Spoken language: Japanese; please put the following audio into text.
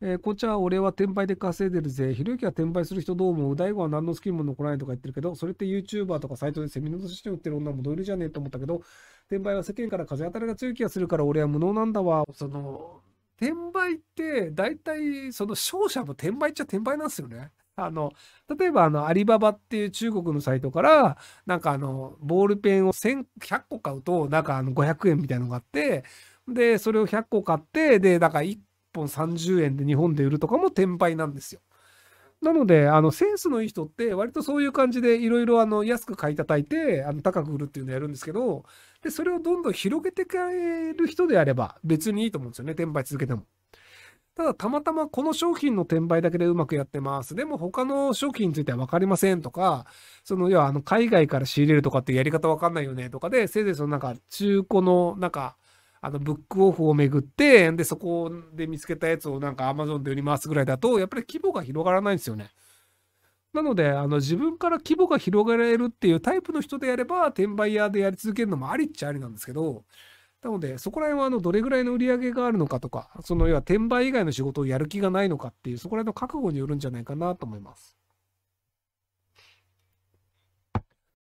えー、こっちは俺は転売で稼いでるぜ。ひろゆきは転売する人どう思う大悟は何の好きも残らないとか言ってるけど、それって YouTuber とかサイトでセミナーとして売ってる女もどいるじゃねえと思ったけど、転売は世間から風当たりが強い気がするから俺は無能なんだわ。その、転売って、大体、その商社も転売っちゃ転売なんですよね。あの、例えばあの、アリババっていう中国のサイトから、なんかあの、ボールペンを100個買うと、なんかあの、500円みたいなのがあって、で、それを100個買って、で、だから1本30円で日本で売るとかも転売なんですよ。なので、あの、センスのいい人って、割とそういう感じで、いろいろ、あの、安く買い叩いて、あの、高く売るっていうのをやるんですけど、で、それをどんどん広げてくれる人であれば、別にいいと思うんですよね、転売続けても。ただ、たまたまこの商品の転売だけでうまくやってます。でも、他の商品については分かりませんとか、その、要は、あの、海外から仕入れるとかってやり方分かんないよねとかで、せいぜいその、なんか、中古の、なんか、あのブックオフを巡って、で、そこで見つけたやつをなんかアマゾンで売り回すぐらいだと、やっぱり規模が広がらないんですよね。なので、あの自分から規模が広げられるっていうタイプの人でやれば、転売屋でやり続けるのもありっちゃありなんですけど、なので、そこら辺はあのどれぐらいの売り上げがあるのかとか、その要は転売以外の仕事をやる気がないのかっていう、そこら辺の覚悟によるんじゃないかなと思います。